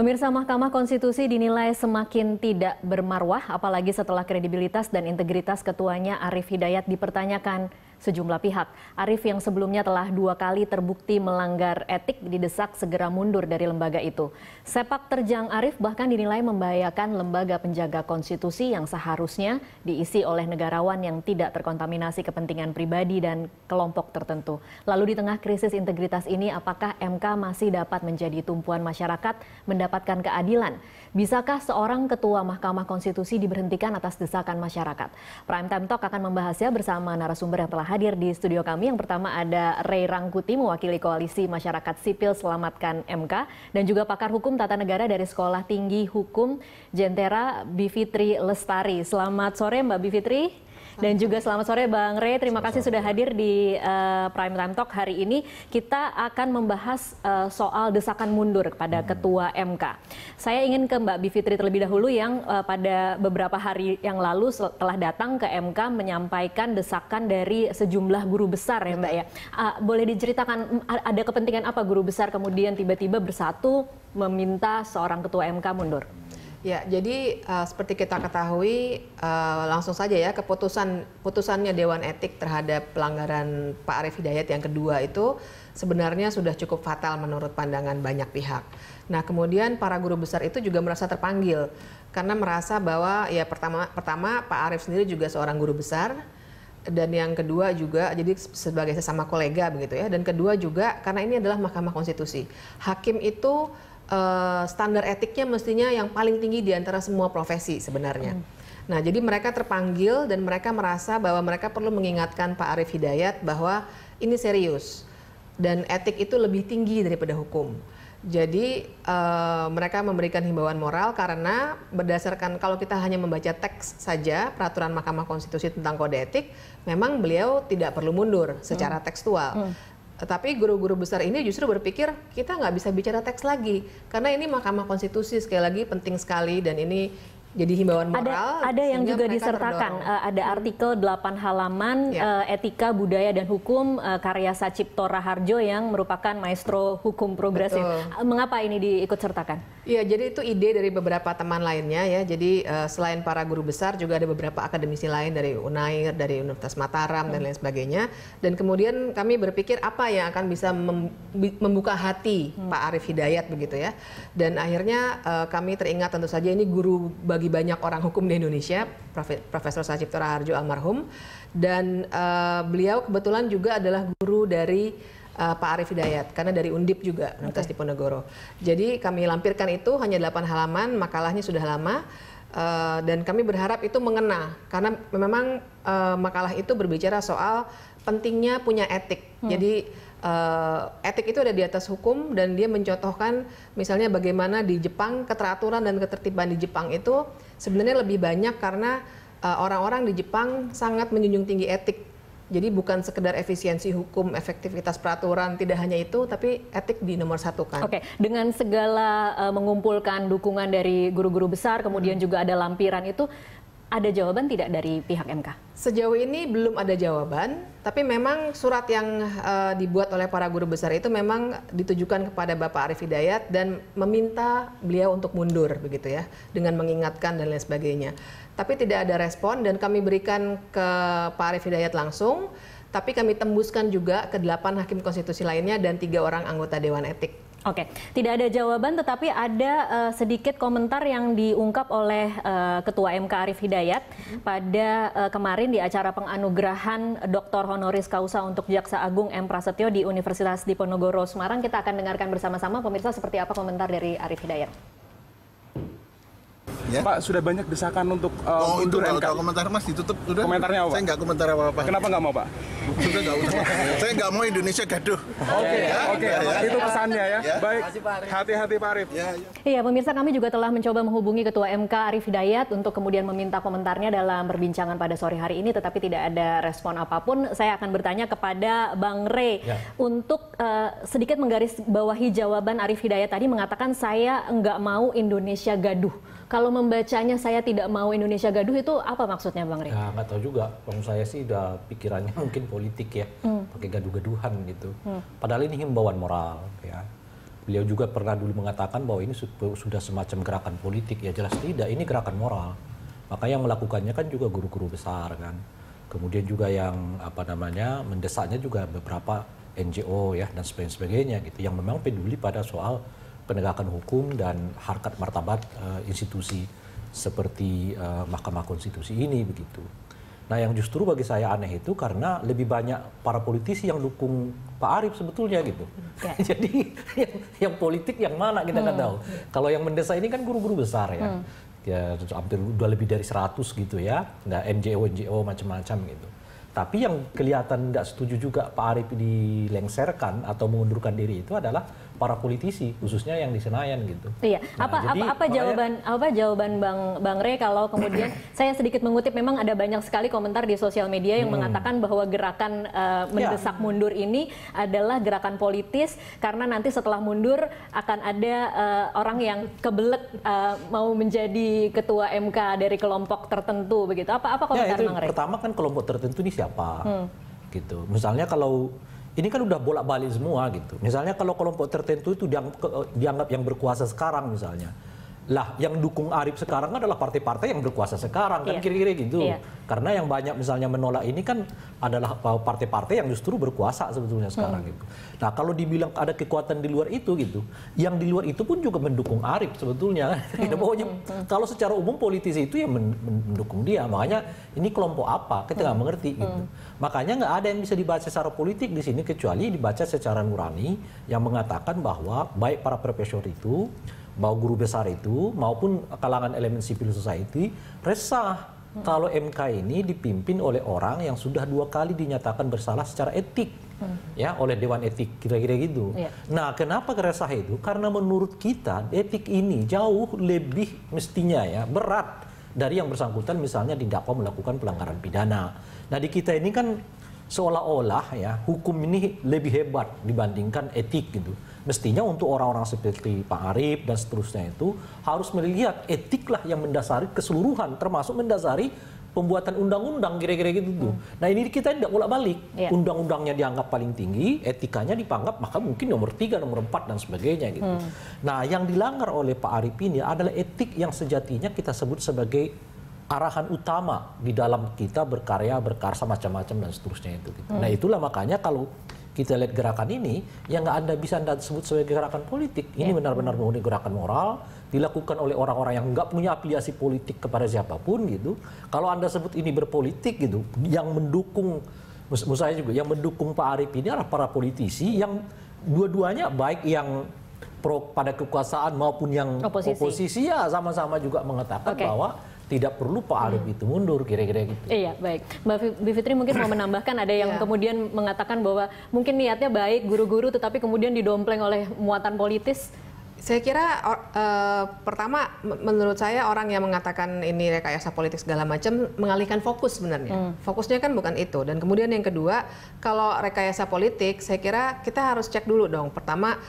Pemirsa Mahkamah Konstitusi dinilai semakin tidak bermarwah, apalagi setelah kredibilitas dan integritas ketuanya Arief Hidayat dipertanyakan sejumlah pihak. Arif yang sebelumnya telah dua kali terbukti melanggar etik didesak segera mundur dari lembaga itu. Sepak terjang Arif bahkan dinilai membahayakan lembaga penjaga konstitusi yang seharusnya diisi oleh negarawan yang tidak terkontaminasi kepentingan pribadi dan kelompok tertentu. Lalu di tengah krisis integritas ini apakah MK masih dapat menjadi tumpuan masyarakat mendapatkan keadilan? Bisakah seorang ketua Mahkamah Konstitusi diberhentikan atas desakan masyarakat? Prime Time Talk akan membahasnya bersama narasumber yang telah hadir di studio kami. Yang pertama ada Ray Rangkuti mewakili Koalisi Masyarakat Sipil Selamatkan MK dan juga pakar hukum tata negara dari Sekolah Tinggi Hukum Jentera Bivitri Lestari. Selamat sore Mbak Bivitri dan juga selamat sore Bang Rey. Terima selamat kasih sore. sudah hadir di uh, Prime Time Talk hari ini. Kita akan membahas uh, soal desakan mundur kepada hmm. Ketua MK. Saya ingin ke Mbak Bivitri terlebih dahulu yang uh, pada beberapa hari yang lalu telah datang ke MK menyampaikan desakan dari sejumlah guru besar ya Mbak ya. Uh, boleh diceritakan ada kepentingan apa guru besar kemudian tiba-tiba bersatu meminta seorang Ketua MK mundur? Ya, jadi uh, seperti kita ketahui uh, langsung saja ya keputusan putusannya Dewan Etik terhadap pelanggaran Pak Arief Hidayat yang kedua itu sebenarnya sudah cukup fatal menurut pandangan banyak pihak. Nah, kemudian para guru besar itu juga merasa terpanggil karena merasa bahwa ya pertama pertama Pak Arief sendiri juga seorang guru besar dan yang kedua juga jadi sebagai sesama kolega begitu ya dan kedua juga karena ini adalah Mahkamah Konstitusi. Hakim itu Eh, standar etiknya mestinya yang paling tinggi di antara semua profesi sebenarnya. Hmm. Nah, jadi mereka terpanggil dan mereka merasa bahwa mereka perlu mengingatkan Pak Arief Hidayat bahwa ini serius dan etik itu lebih tinggi daripada hukum. Jadi uh, mereka memberikan himbauan moral karena berdasarkan kalau kita hanya membaca teks saja peraturan Mahkamah Konstitusi tentang kode etik, memang beliau tidak perlu mundur secara hmm. tekstual. Hmm tapi guru-guru besar ini justru berpikir kita nggak bisa bicara teks lagi karena ini Mahkamah Konstitusi sekali lagi penting sekali dan ini jadi himbauan moral. Ada, ada yang juga disertakan terdorong. Eh, ada artikel 8 halaman ya. Eh, etika budaya dan hukum eh, karya Sacipto Raharjo yang merupakan maestro hukum progresif. Betul. Mengapa ini diikut sertakan? Iya, jadi itu ide dari beberapa teman lainnya ya. Jadi selain para guru besar juga ada beberapa akademisi lain dari Unair, dari Universitas Mataram hmm. dan lain sebagainya. Dan kemudian kami berpikir apa yang akan bisa membuka hati hmm. Pak Arief Hidayat begitu ya. Dan akhirnya kami teringat tentu saja ini guru bagi bagi banyak orang hukum di Indonesia, Prof. Profesor Sajib Raharjo almarhum, dan uh, beliau kebetulan juga adalah guru dari uh, Pak Arief Hidayat karena dari Undip juga Universitas Diponegoro. Jadi kami lampirkan itu hanya 8 halaman, makalahnya sudah lama. Uh, dan kami berharap itu mengena karena memang uh, makalah itu berbicara soal pentingnya punya etik. Hmm. Jadi uh, etik itu ada di atas hukum dan dia mencontohkan misalnya bagaimana di Jepang keteraturan dan ketertiban di Jepang itu sebenarnya lebih banyak karena orang eh, orang-orang di Jepang sangat menjunjung tinggi etik. Jadi bukan sekedar efisiensi hukum, efektivitas peraturan, tidak hanya itu, tapi etik di nomor satu kan. Oke, dengan segala uh, mengumpulkan dukungan dari guru-guru besar, kemudian hmm. juga ada lampiran itu, ada jawaban tidak dari pihak MK? Sejauh ini belum ada jawaban, tapi memang surat yang uh, dibuat oleh para guru besar itu memang ditujukan kepada Bapak Arif Hidayat dan meminta beliau untuk mundur begitu ya, dengan mengingatkan dan lain sebagainya. Tapi tidak ada respon dan kami berikan ke Pak Arif Hidayat langsung, tapi kami tembuskan juga ke delapan hakim konstitusi lainnya dan tiga orang anggota Dewan Etik Oke, tidak ada jawaban tetapi ada uh, sedikit komentar yang diungkap oleh uh, Ketua MK Arief Hidayat hmm. pada uh, kemarin di acara penganugerahan Dr. Honoris Causa untuk Jaksa Agung M Prasetyo di Universitas Diponegoro Semarang. Kita akan dengarkan bersama-sama pemirsa seperti apa komentar dari Arief Hidayat ya? Pak sudah banyak desakan untuk uh, oh, untuk itu MK. komentar Mas ditutup sudah. Komentarnya apa? Saya nggak komentar apa-apa. Kenapa nggak mau Pak? Sudah nggak usah. saya nggak mau Indonesia gaduh. Oke, ya, oke. Ya, ya, itu pesannya ya. ya. Baik. Hati-hati Pak Arif. Iya, ya. ya, iya, pemirsa kami juga telah mencoba menghubungi Ketua MK Arif Hidayat untuk kemudian meminta komentarnya dalam perbincangan pada sore hari ini, tetapi tidak ada respon apapun. Saya akan bertanya kepada Bang Re ya. untuk uh, sedikit menggaris bawahi jawaban Arif Hidayat tadi mengatakan saya nggak mau Indonesia gaduh. Kalau membacanya saya tidak mau Indonesia gaduh itu apa maksudnya Bang Rik? Nah, ya, nggak tahu juga. Kalau saya sih udah pikirannya mungkin politik ya, hmm. pakai gaduh-gaduhan gitu. Hmm. Padahal ini himbauan moral ya. Beliau juga pernah dulu mengatakan bahwa ini sudah semacam gerakan politik. Ya jelas tidak, ini gerakan moral. Maka yang melakukannya kan juga guru-guru besar kan. Kemudian juga yang apa namanya mendesaknya juga beberapa NGO ya dan sebagainya gitu yang memang peduli pada soal penegakan hukum dan harkat martabat uh, institusi seperti uh, Mahkamah Konstitusi ini begitu. Nah, yang justru bagi saya aneh itu karena lebih banyak para politisi yang dukung Pak Arief sebetulnya gitu. Ya. Jadi yang, yang politik yang mana kita nggak hmm. tahu. Kalau yang mendesak ini kan guru-guru besar ya. Hmm. Ya hampir udah lebih dari 100 gitu ya. Nah, NGO NGO macam-macam gitu. Tapi yang kelihatan tidak setuju juga Pak Arief dilengserkan atau mengundurkan diri itu adalah para politisi khususnya yang di Senayan gitu. Iya. Nah, apa, jadi, apa jawaban apa jawaban Bang Bang Rey kalau kemudian saya sedikit mengutip memang ada banyak sekali komentar di sosial media yang hmm. mengatakan bahwa gerakan uh, mendesak ya. mundur ini adalah gerakan politis karena nanti setelah mundur akan ada uh, orang yang kebelet uh, eh, mau menjadi ketua MK dari kelompok tertentu begitu. Apa apa komentar ya, itu, Bang Re? Pertama kan kelompok tertentu ini siapa? Hmm. Gitu. Misalnya kalau ini kan udah bolak-balik semua gitu. Misalnya kalau kelompok tertentu itu dianggap, yang berkuasa sekarang misalnya lah yang dukung Arif sekarang adalah partai-partai yang berkuasa sekarang kan iya. kira-kira iya. gitu iya. karena yang banyak misalnya menolak ini kan adalah eh, partai-partai yang justru berkuasa sebetulnya hmm. sekarang hmm. gitu nah kalau dibilang ada kekuatan di luar itu gitu yang di luar itu pun juga mendukung Arif sebetulnya hmm. pokoknya hmm, hmm. kalau secara umum politisi itu yang mendukung dia makanya ini kelompok apa kita nggak hmm. mengerti gitu hmm. makanya nggak ada yang bisa dibaca secara politik di sini kecuali dibaca secara nurani yang mengatakan bahwa baik para profesor itu mau guru besar itu maupun kalangan elemen civil society resah hmm. kalau MK ini dipimpin oleh orang yang sudah dua kali dinyatakan bersalah secara etik hmm. ya oleh Dewan Etik kira-kira gitu. Yeah. Nah, kenapa keresah itu? Karena menurut kita etik ini jauh lebih mestinya ya berat dari yang bersangkutan misalnya didakwa melakukan pelanggaran pidana. Nah, di kita ini kan seolah-olah ya hukum ini lebih hebat dibandingkan etik gitu. Mestinya untuk orang-orang seperti Pak Arief dan seterusnya itu harus melihat etiklah yang mendasari keseluruhan termasuk mendasari pembuatan undang-undang kira-kira gitu tuh. Hmm. Nah ini kita tidak bolak balik. Yeah. Undang-undangnya dianggap paling tinggi, etikanya dipanggap maka mungkin nomor tiga, nomor empat dan sebagainya gitu. Hmm. Nah yang dilanggar oleh Pak Arief ini adalah etik yang sejatinya kita sebut sebagai arahan utama di dalam kita berkarya, berkarsa macam-macam dan seterusnya itu. Gitu. Nah, hmm. Nah itulah makanya kalau kita lihat gerakan ini, yang nggak anda bisa anda sebut sebagai gerakan politik. Ini ya. benar-benar yeah. murni gerakan moral, dilakukan oleh orang-orang yang nggak punya afiliasi politik kepada siapapun gitu. Kalau anda sebut ini berpolitik gitu, yang mendukung, menurut saya juga, yang mendukung Pak Arief ini adalah para politisi yang dua-duanya baik yang pro pada kekuasaan maupun yang oposisi, oposisi ya sama-sama juga mengatakan okay. bahwa tidak perlu Pak hmm. Arief itu mundur kira-kira gitu. Iya baik, Mbak Bivitri mungkin mau menambahkan ada yang yeah. kemudian mengatakan bahwa mungkin niatnya baik guru-guru tetapi kemudian didompleng oleh muatan politis. Saya kira uh, pertama menurut saya orang yang mengatakan ini rekayasa politik segala macam mengalihkan fokus sebenarnya. Hmm. Fokusnya kan bukan itu. Dan kemudian yang kedua, kalau rekayasa politik saya kira kita harus cek dulu dong. Pertama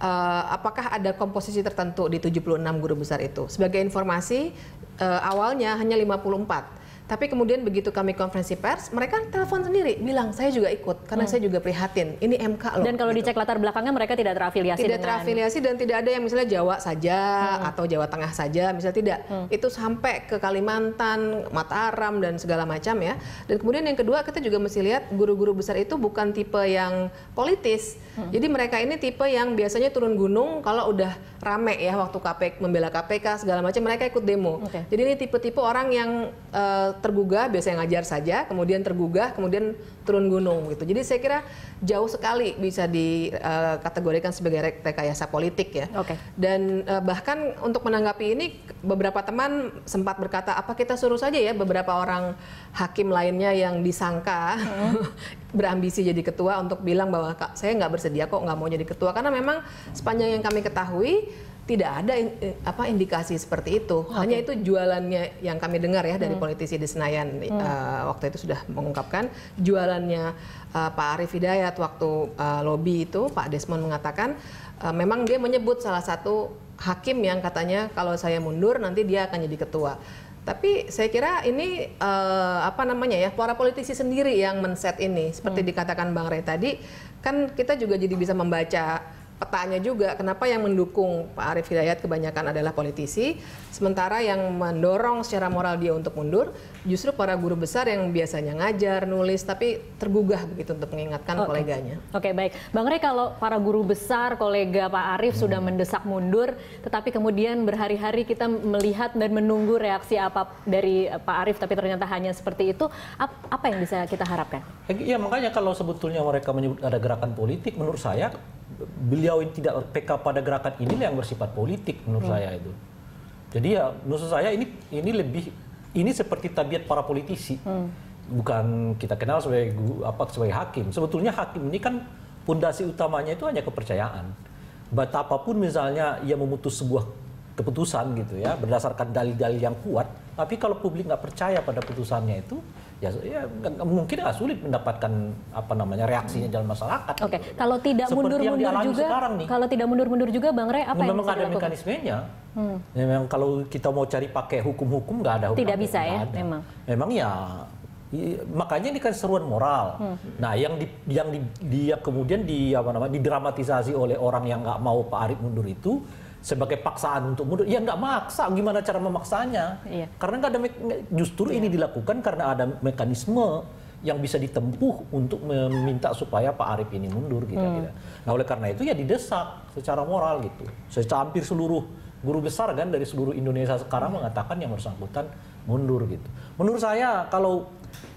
uh, apakah ada komposisi tertentu di 76 guru besar itu? Sebagai informasi, uh, awalnya hanya 54. Tapi kemudian begitu kami konferensi pers, mereka telepon sendiri bilang saya juga ikut karena hmm. saya juga prihatin. Ini MK loh. Dan kalau gitu. dicek latar belakangnya mereka tidak terafiliasi tidak dengan terafiliasi dan tidak ada yang misalnya Jawa saja hmm. atau Jawa Tengah saja, misalnya tidak. Hmm. Itu sampai ke Kalimantan, Mataram dan segala macam ya. Dan kemudian yang kedua kita juga mesti lihat guru-guru besar itu bukan tipe yang politis. Hmm. Jadi mereka ini tipe yang biasanya turun gunung kalau udah rame ya waktu KPK membela KPK segala macam mereka ikut demo. Okay. Jadi ini tipe-tipe orang yang uh, tergugah biasanya ngajar saja, kemudian tergugah, kemudian turun gunung gitu. Jadi saya kira jauh sekali bisa dikategorikan eh, uh, sebagai rekayasa politik ya. Okay. Dan uh, bahkan untuk menanggapi ini beberapa teman sempat berkata apa kita suruh saja ya beberapa orang hakim lainnya yang disangka hmm. berambisi jadi ketua untuk bilang bahwa Kak, saya nggak bersedia kok nggak mau jadi ketua karena memang sepanjang yang kami ketahui tidak ada in, eh, apa indikasi seperti itu. Okay. Oh, Hanya itu jualannya yang kami dengar ya dari hmm. politisi di Senayan eh, hmm. uh, waktu itu sudah mengungkapkan jualannya uh, Pak Arief Hidayat waktu uh, lobby itu Pak Desmond mengatakan uh, memang dia menyebut salah satu hakim yang katanya kalau saya mundur nanti dia akan jadi ketua. Tapi saya kira ini uh, apa namanya ya para politisi sendiri yang men-set ini seperti hmm. dikatakan Bang Ray tadi kan kita juga jadi bisa membaca petanya juga. Kenapa yang mendukung Pak Arief Hidayat kebanyakan adalah politisi, sementara yang mendorong secara moral dia untuk mundur justru para guru besar yang biasanya ngajar, nulis, tapi tergugah begitu untuk mengingatkan okay. koleganya. Oke okay, baik, Bang Rey kalau para guru besar, kolega Pak Arief hmm. sudah mendesak mundur, tetapi kemudian berhari-hari kita melihat dan menunggu reaksi apa dari eh, Pak Arief, tapi ternyata hanya seperti itu. Apa yang bisa kita harapkan? Ya makanya kalau sebetulnya mereka menyebut ada gerakan politik, menurut saya beliau yang tidak PK pada gerakan ini yang bersifat politik menurut hmm. saya itu. Jadi ya menurut saya ini ini lebih ini seperti tabiat para politisi. Hmm. Bukan kita kenal sebagai apa sebagai hakim. Sebetulnya hakim ini kan pondasi utamanya itu hanya kepercayaan. Betapapun misalnya ia memutus sebuah keputusan gitu ya berdasarkan dalil-dalil yang kuat, tapi kalau publik nggak percaya pada putusannya itu, ya, ya mungkin nggak sulit mendapatkan apa namanya reaksinya hmm. dalam masyarakat. Oke, okay. gitu. kalau tidak mundur-mundur juga, juga, nih, kalau tidak mundur-mundur juga, Bang Rey, apa memang yang ada mekanismenya. Hmm. Ya, memang kalau kita mau cari pakai hukum-hukum nggak ada. Hukum tidak bisa ya, memang. Memang ya makanya ini kan seruan moral. Hmm. Nah, yang di, yang di, dia kemudian di apa namanya didramatisasi oleh orang yang nggak mau Pak Arif mundur itu sebagai paksaan untuk mundur. Ya nggak maksa, gimana cara memaksanya? Iya. Karena nggak ada justru iya. ini dilakukan karena ada mekanisme yang bisa ditempuh untuk meminta supaya Pak Arief ini mundur gitu. Hmm. Gitu. Nah oleh karena itu ya didesak secara moral gitu. Secara hampir seluruh guru besar kan dari seluruh Indonesia sekarang hmm. mengatakan yang bersangkutan mundur gitu. Menurut saya kalau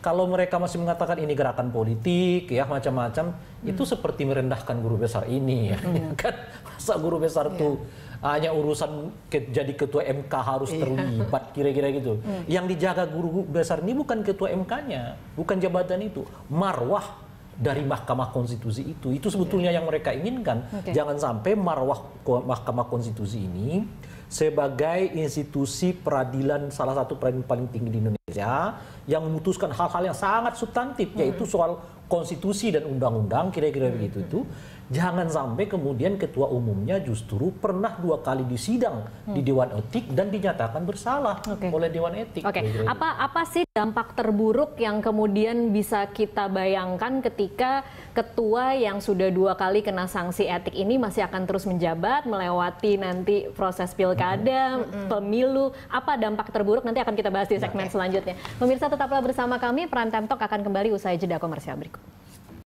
kalau mereka masih mengatakan ini gerakan politik ya macam-macam hmm. itu seperti merendahkan guru besar ini ya, hmm. kan masa guru besar yeah hanya urusan ke, jadi ketua MK harus iya. terlibat kira-kira gitu. Hmm. Yang dijaga guru besar ini bukan ketua MK-nya, bukan jabatan itu, marwah dari Mahkamah Konstitusi itu. Itu sebetulnya iya. yang mereka inginkan. Okay. Jangan sampai marwah Mahkamah Konstitusi ini sebagai institusi peradilan salah satu peradilan paling tinggi di Indonesia yang memutuskan hal-hal yang sangat substantif hmm. yaitu soal konstitusi dan undang-undang kira-kira hmm. begitu itu Jangan sampai kemudian ketua umumnya justru pernah dua kali disidang hmm. di Dewan Etik dan dinyatakan bersalah okay. oleh Dewan Etik. Oke. Okay. Apa gitu. apa sih dampak terburuk yang kemudian bisa kita bayangkan ketika ketua yang sudah dua kali kena sanksi etik ini masih akan terus menjabat melewati nanti proses pilkada, hmm. hmm. pemilu. Apa dampak terburuk nanti akan kita bahas di segmen okay. selanjutnya. Pemirsa tetaplah bersama kami. Peran Temtok akan kembali usai jeda komersial berikut.